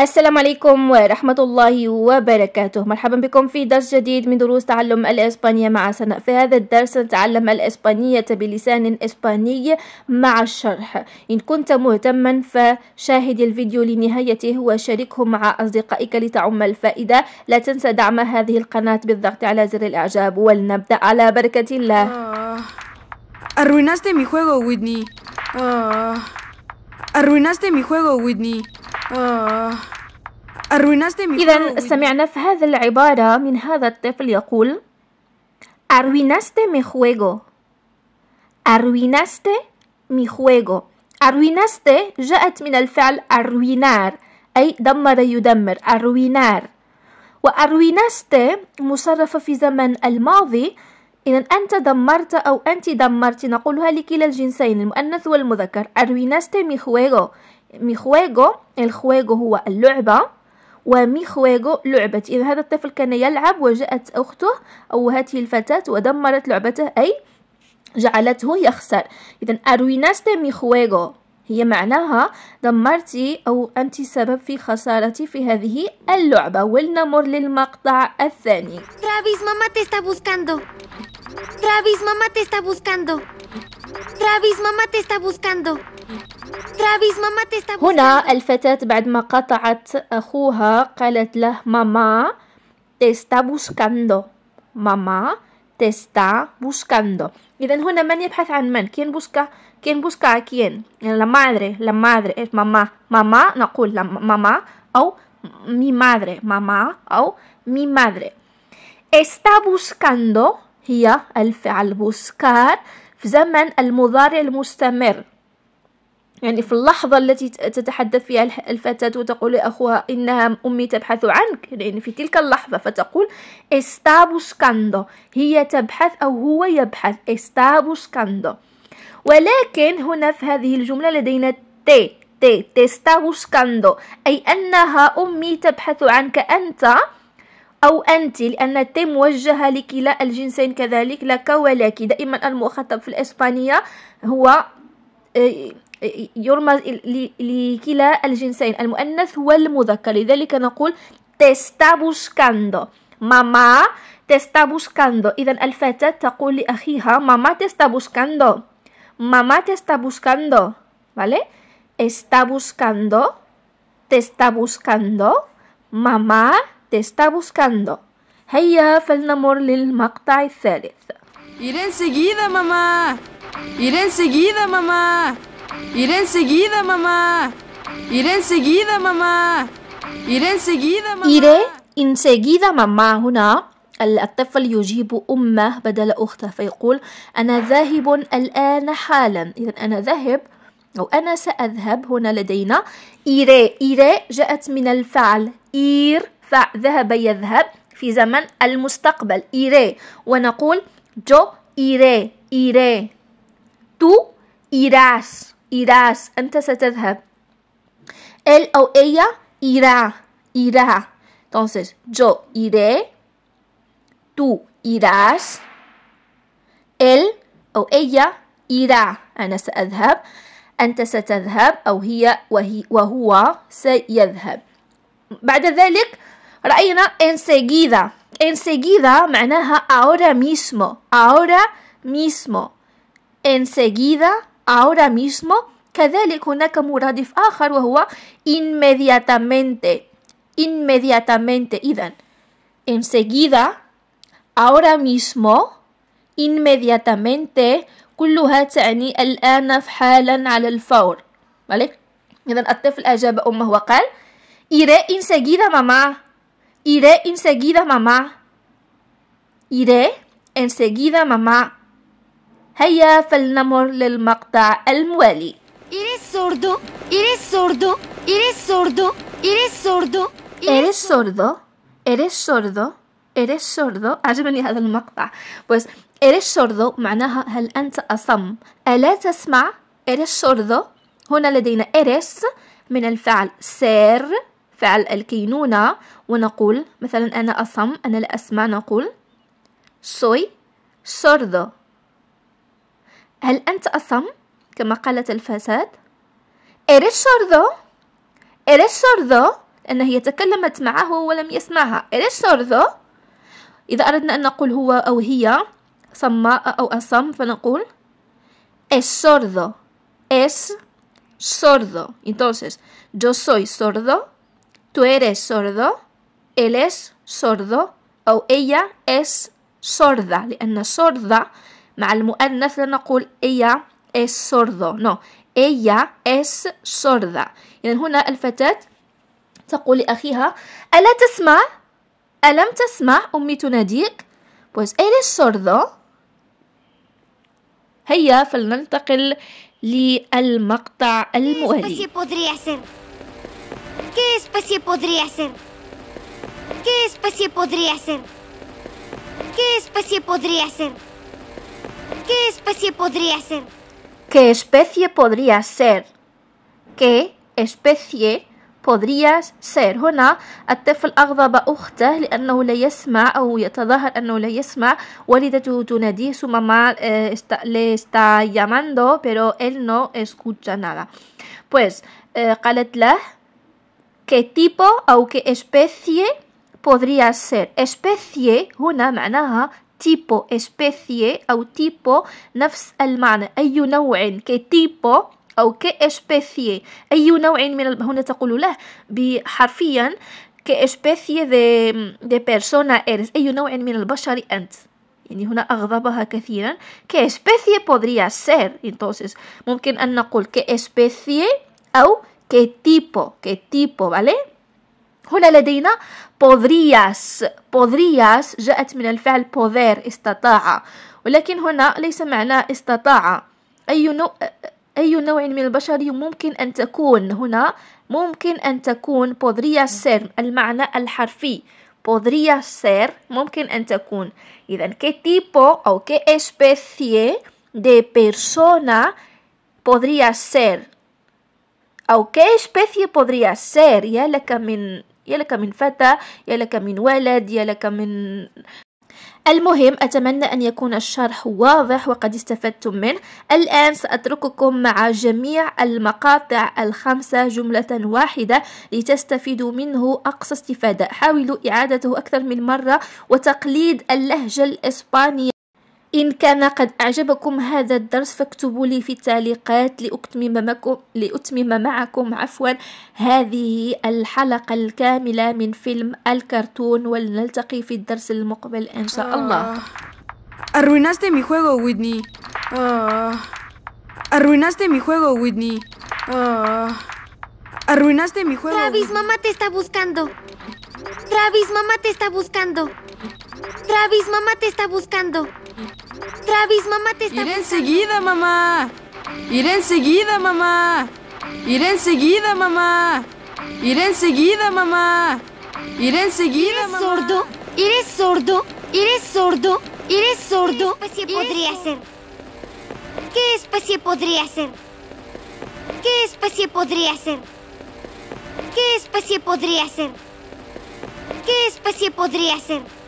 السلام عليكم ورحمة الله وبركاته مرحبا بكم في درس جديد من دروس تعلم الإسبانية مع سناء في هذا الدرس نتعلم الإسبانية بلسان إسباني مع الشرح إن كنت مهتما فشاهد الفيديو لنهايته وشاركه مع أصدقائك لتعم الفائدة لا تنسى دعم هذه القناة بالضغط على زر الإعجاب ولنبدأ على بركة الله آه، Arruinaste mi juego, Whitney. آه، arruinaste mi juego, Whitney. آه. إذا سمعنا في هذه العبارة من هذا الطفل يقول أرويناستي مي خويغو أرويناستي مي خويغو أرويناستي جاءت من الفعل أروينار أي دمر يدمر أروينار وأرويناستي مصرفة في زمن الماضي إذا أنت دمرت أو أنت دمرت نقولها لكلا الجنسين المؤنث والمذكر أرويناستي مي خويغو مي خويغو الخويغو هو اللعبة ومي خويغو لعبة إذا هذا الطفل كان يلعب وجاءت أخته أو هاته الفتاة ودمرت لعبته أي جعلته يخسر إذا أرويناستي مي خويغو هي معناها دمرتي أو أنت سبب في خسارتي في هذه اللعبة ولنمر للمقطع الثاني ترافيس ماما تستا بوسكاندو buscando ترافيس ماما تستا بوسكاندو buscando ترافيس ماما تستا بوسكاندو هنا الفتاة بعد ما قطعت أخوها قالت له ماما te está ماما te بوسكاندو إذا هنا من يبحث عن من كين بوسكا كين بوسكا كين يعني la madre la madre ماما ماما نقول ماما أو مي مادري ماما أو مي مادري استا بوسكاندو هي الفعل بوسكار في زمن المضارع المستمر يعني في اللحظة التي تتحدث فيها الفتاة وتقول لأخوها إنها أمي تبحث عنك يعني في تلك اللحظة فتقول está هي تبحث أو هو يبحث está ولكن هنا في هذه الجملة لدينا تي تي تي buscando أي أنها أمي تبحث عنك أنت أو أنت لأن تي موجهة لكلا الجنسين كذلك لك ولك دائما المخاطب في الإسبانية هو آه، yor más el liquila el los El sexos el femenino y el masculino por eso te está buscando mamá te está buscando idan la fتاة dice a su mamá te está buscando mamá te está buscando ¿vale está buscando te está buscando mamá te está buscando heya felnamor al macta al talis ir en seguida mamá ir en seguida mamá Iré enseguida, mamá. Iré enseguida, mamá. Iré enseguida, mamá. Iré enseguida, mamá. هنا الطفل يجيب أمه بدل أخته فيقول أنا ذاهب الآن حالا إذا أنا ذاهب أو أنا سأذهب هنا لدينا إيري إيري جاءت من الفعل إير فذهب يذهب في زمن المستقبل إيري ونقول جو إيري إيري تو إيراس irás te ستذهب él o ella irá irá entonces yo iré tú irás él o ella irá أنا سأذهب أنت ستذهب أو هي وهو سيذهب بعد ذلك رأينا enseguida enseguida معناها ahora mismo ahora mismo enseguida ahora mismo كذلك هناك مرادف آخر وهو inmediatamente inmediatamente إذا enseguida ahora mismo inmediatamente كلها تعني الآن حالا على الفور vale إذا الطفل أجاب أمه وقال iré enseguida mamá iré enseguida mamá iré enseguida mamá هيا فلنمر للمقطع الموالي إيريس سوردو إيريس سوردو إيريس سوردو عجبني هذا المقطع. بس إيريس سوردو معناها هل أنت أصم؟ ألا تسمع؟ إيريس سوردو هنا لدينا إيريس من الفعل سير فعل الكينونة ونقول مثلا أنا أصم أنا لا أسمع نقول سوي سوردو هل أنت أصم كما قالت الفتاة إيريش سورذو إيريش سورذو لأن هي تكلمت معه ولم يسمعها إيريش سورذو إذا أردنا أن نقول هو أو هي صماء أو أصم فنقول إيش sordo إيش sordo entonces yo soy sordo tú eres sordo él es sordo أو ella es sorda لأن sorda مع المؤنث لا نقول إيا es sordo no ella es sorda إذا هنا الفتاة تقول لأخيها ألا تسمع ألم تسمع أمي تناديك pues eres sordo هيا فلننتقل للمقطع المؤلي ¿Qué especie podría ser? ¿Qué especie podría ser? ¿Qué especie podría ser? ¿Qué especie podría ser? ¿Qué especie podría ser? ¿Qué especie podría ser هنا الطفل أغضب أخته لأنه لا يسمع أو يتظاهر أنه لا يسمع والدته تناديه su mamá le está llamando pero él no escucha nada pues قالت eh, qué tipo o qué especie podría ser especie هنا معناها tipo especie o tipo nafs almane hay un auge que tipo o que especie hay un auge de los que van a decirlo especie de de persona eres hay un auge de los humanos entonces y ni una aguja que digan qué especie podría ser entonces es posible que especie o que tipo que tipo vale هنا لدينا podrías podrías جاءت من الفعل poder استطاع ولكن هنا ليس معنى استطاع أي نوع أي نوع من البشر ممكن أن تكون هنا ممكن أن تكون podría ser المعنى الحرفي podría ser ممكن أن تكون إذا qué tipo أو qué especie de persona podría ser أو qué especie podría ser يا لك من يا لك من فتى يا لك من ولد يا لك من المهم أتمنى أن يكون الشرح واضح وقد استفدتم منه الآن سأترككم مع جميع المقاطع الخمسة جملة واحدة لتستفيدوا منه أقصى استفادة حاولوا إعادته أكثر من مرة وتقليد اللهجة الإسبانية إن كان قد أعجبكم هذا الدرس فاكتبوا لي في التعليقات لأتمم معكم, لأتمم معكم عفوا هذه الحلقة الكاملة من فيلم الكرتون ولنلتقي في الدرس المقبل إن شاء الله Arruinaste mi juego, Whitney. Arruinaste mi juego, Whitney. Arruinaste mi juego. Travis, mamá te está buscando. Travis, mamá te está buscando. Travis, mamá te está buscando. Travis, mamá te está... Iré enseguida, mamá. Iré enseguida, mamá. Iré enseguida, mamá. Iré enseguida, mamá. Iré enseguida, mamá. sordo? ¿Eres sordo? ¿Eres sordo? ¿Eres sordo? ¿Qué especie podría ser? ¿Qué especie podría ser? ¿Qué especie podría ser? ¿Qué especie podría ser? ¿Qué especie podría ser?